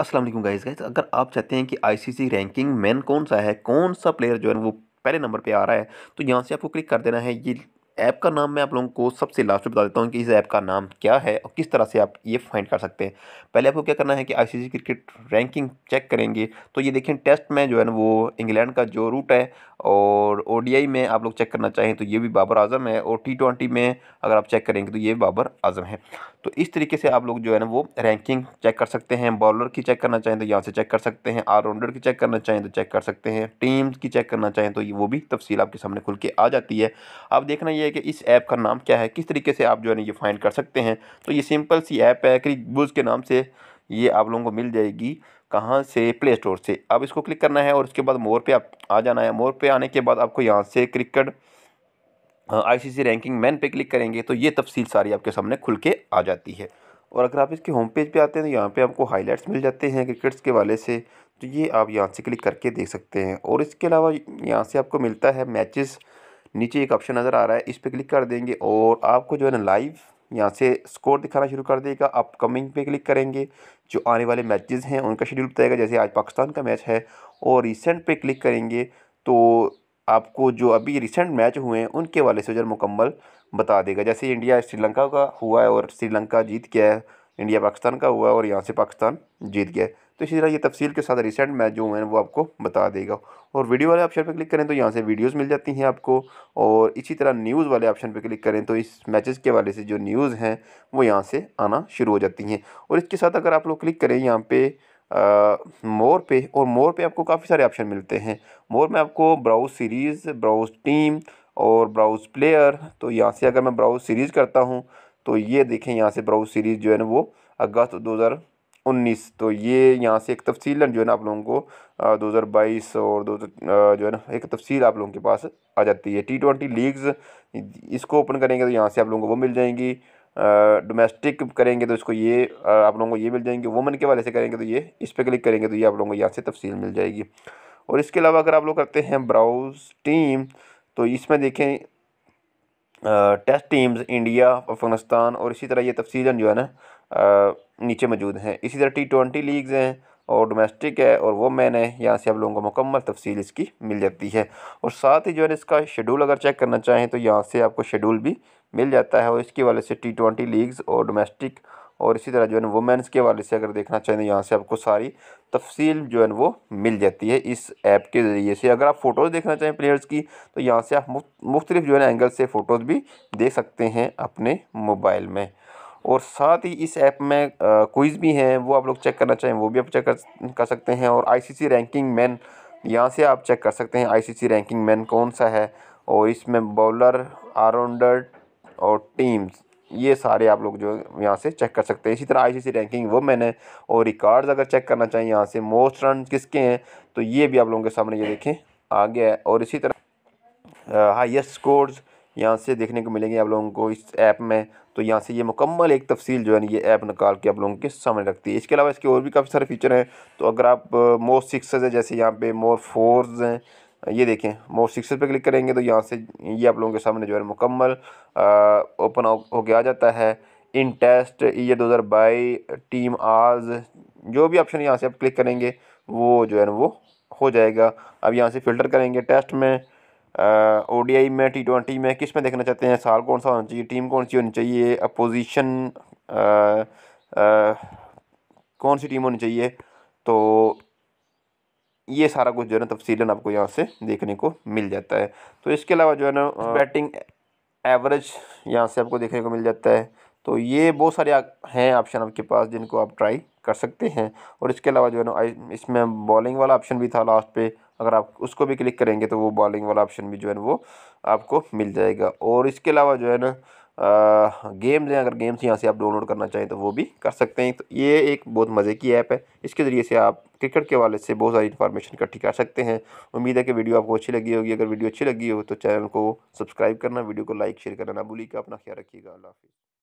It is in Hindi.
असलम गाइस गाइज अगर आप चाहते हैं कि आईसीसी रैंकिंग मैन कौन सा है कौन सा प्लेयर जो है वो पहले नंबर पे आ रहा है तो यहाँ से आपको क्लिक कर देना है ये ऐप का नाम मैं आप लोगों को सबसे लास्ट में बता देता हूँ कि इस ऐप का नाम क्या है और किस तरह से आप ये फाइंड कर सकते हैं पहले आपको क्या करना है कि आईसीसी क्रिकेट रैंकिंग चेक करेंगे तो ये देखें टेस्ट में जो है ना वो इंग्लैंड का जो रूट है और ओ में आप लोग चेक करना चाहें तो ये भी बाबर आजम है और टी ट्वेंटी में अगर आप चेक करेंगे तो ये बाबर आजम है तो इस तरीके से आप लोग जो है ना वो रैंकिंग चेक कर सकते हैं बॉलर की चेक करना चाहें तो यहाँ से चेक कर सकते हैं ऑलराउंडर की चेक करना चाहें तो चेक कर सकते हैं टीम की चेक करना चाहें तो वो भी तफसील आपके सामने खुल के आ जाती है आप देखना ये है कि इस ऐप का नाम क्या है किस तरीके से आप जो है ना ये फाइंड कर सकते हैं तो ये सिंपल सी ऐप है क्रिक बूज के नाम से ये आप लोगों को मिल जाएगी कहाँ से प्ले स्टोर से अब इसको क्लिक करना है और उसके बाद मोर पे आप आ जाना है मोर पे आने के बाद आपको यहाँ से क्रिकेट आईसीसी रैंकिंग मैन पे क्लिक करेंगे तो ये तफसील सारी आपके सामने खुल के आ जाती है और अगर आप इसके होम पेज पे आते हैं तो यहाँ पे आपको हाईलाइट्स मिल जाते हैं क्रिकेट्स के वाले से तो ये आप यहाँ से क्लिक करके देख सकते हैं और इसके अलावा यहाँ से आपको मिलता है मैचेस नीचे एक ऑप्शन नज़र आ रहा है इस पर क्लिक कर देंगे और आपको जो है ना लाइव यहाँ से स्कोर दिखाना शुरू कर देगा अपकमिंग पे क्लिक करेंगे जो आने वाले मैचेस हैं उनका शेड्यूल बताएगा जैसे आज पाकिस्तान का मैच है और रिसेंट पे क्लिक करेंगे तो आपको जो अभी रिसेंट मैच हुए हैं उनके वाले से जो मुकम्मल बता देगा जैसे इंडिया श्रीलंका का हुआ है और श्रीलंका जीत गया है इंडिया पाकिस्तान का हुआ है और यहाँ से पाकिस्तान जीत गया है तो इसी तरह ये तफसील के साथ रिसेंट मैच जो हुए हैं वो आपको बता देगा और वीडियो वाले ऑप्शन पर क्लिक करें तो यहाँ से वीडियोज़ मिल जाती हैं आपको और इसी तरह न्यूज़ वाले ऑप्शन पर क्लिक करें तो इस मैचेस के वाले से जो न्यूज़ हैं वो यहाँ से आना शुरू हो जाती हैं और इसके साथ अगर आप लोग क्लिक करें यहाँ पर मोर पे और मोर पे आपको काफ़ी सारे ऑप्शन मिलते हैं मोर में आपको ब्राउज सीरीज़ ब्राउज टीम और ब्राउज प्लेयर तो यहाँ से अगर मैं ब्राउज सीरीज़ करता हूँ तो ये देखें यहाँ से ब्राउज सीरीज़ जो है ना वो अगस्त दो हज़ार उन्नीस तो ये यहाँ से एक तफसीला जो है ना आप लोगों को दो हज़ार बाईस और दो जो है ना एक तफसील आप लोगों के पास आ जाती है टी ट्वेंटी लीग्स इसको ओपन करेंगे तो यहाँ से आप लोगों को वो मिल जाएंगी डोमेस्टिक करेंगे तो इसको ये आप लोगों को ये मिल जाएंगे वुमेन के वाले से करेंगे तो ये इस पर क्लिक करेंगे तो ये आप लोगों को यहाँ से तफसील मिल जाएगी और इसके अलावा अगर आप लोग करते हैं ब्राउज टीम तो इसमें देखें टेस्ट टीम्स इंडिया अफगानिस्तान और इसी तरह ये तफसीला जो है ना नीचे मौजूद हैं इसी तरह टी ट्वेंटी लीग्स हैं और डोमेस्टिक है और वो मैन है यहाँ से आप लोगों को मुकम्मल तफसील इसकी मिल जाती है और साथ ही जो है इसका शेड्यूल अगर चेक करना चाहें तो यहाँ से आपको शेड्यूल भी मिल जाता है और इसके वाले से टी ट्वेंटी लीग्स और डोमेस्टिक और इसी तरह जो है वुमेंस के वाले से अगर देखना चाहें तो यहाँ से आपको सारी तफसील जो है वो मिल जाती है इस ऐप के ज़रिए से अगर आप फ़ोटोज़ देखना चाहें प्लेयर्स की तो यहाँ से आप मुख्तलिफ जो है एंगल से फ़ोटोज़ भी देख सकते हैं अपने मोबाइल में और साथ ही इस ऐप में क्विज़ भी हैं वो आप लोग चेक करना चाहें वो भी आप चेक कर कर सकते हैं और आईसीसी रैंकिंग मैन यहाँ से आप चेक कर सकते हैं आईसीसी रैंकिंग मैन कौन सा है और इसमें बॉलर आलराउंडर और टीम्स ये सारे आप लोग जो यहाँ से चेक कर सकते हैं इसी तरह आईसीसी रैंकिंग वो मैंने और रिकॉर्ड्स अगर चेक करना चाहें यहाँ से मोस्ट रन किसके हैं तो ये भी आप लोगों के सामने ये देखें आ गया है और इसी तरह हाइस्ट स्कोर्स यहाँ से देखने को मिलेंगे आप लोगों को इस ऐप में तो यहाँ से ये मुकम्मल एक तफसील जो है ना ये ऐप निकाल के आप लोगों के सामने रखती है इसके अलावा इसके और भी काफ़ी सारे फीचर हैं तो अगर आप मोर सिक्स है जैसे यहाँ पे मोर फोर्स हैं ये देखें मोर सिक्स पे क्लिक करेंगे तो यहाँ से ये आप लोगों के सामने जो है मुकम्मल ओपन हो गया आ जाता है इन टेस्ट ईयर दो हज़ार बाई टीम आज जो भी ऑप्शन यहाँ से आप क्लिक करेंगे वो जो है ना वो हो जाएगा अब यहाँ से फ़िल्टर करेंगे टेस्ट में ओडीआई में टी ट्वेंटी में किस में देखना चाहते हैं साल कौन सा होना चाहिए टीम कौन सी होनी चाहिए अपोजिशन कौन सी टीम होनी चाहिए तो ये सारा कुछ जो है ना तफसीला आपको यहाँ से देखने को मिल जाता है तो इसके अलावा जो है ना बैटिंग एवरेज यहाँ से आपको देखने को मिल जाता है तो ये बहुत सारे हैं ऑप्शन आपके पास जिनको आप ट्राई कर सकते हैं और इसके अलावा जो है ना इसमें बॉलिंग वाला ऑप्शन भी था लास्ट पे अगर आप उसको भी क्लिक करेंगे तो वो बॉलिंग वाला ऑप्शन भी जो है ना वो आपको मिल जाएगा और इसके अलावा जो है ना गेम्स हैं अगर गेम्स यहाँ से आप डाउनलोड करना चाहें तो वो भी कर सकते हैं तो ये एक बहुत मज़े की ऐप है इसके ज़रिए से आप क्रिकेट के वाले से बहुत सारी इन्फॉर्मेशन इकट्ठी कर सकते हैं उम्मीद है कि वीडियो आपको अच्छी लगी होगी अगर वीडियो अच्छी लगी हो तो चैनल को सब्सक्राइब करना वीडियो को लाइक शेयर करना ना भूलिएगा अपना ख्याल रखिएगा अल्लाह हाफिज़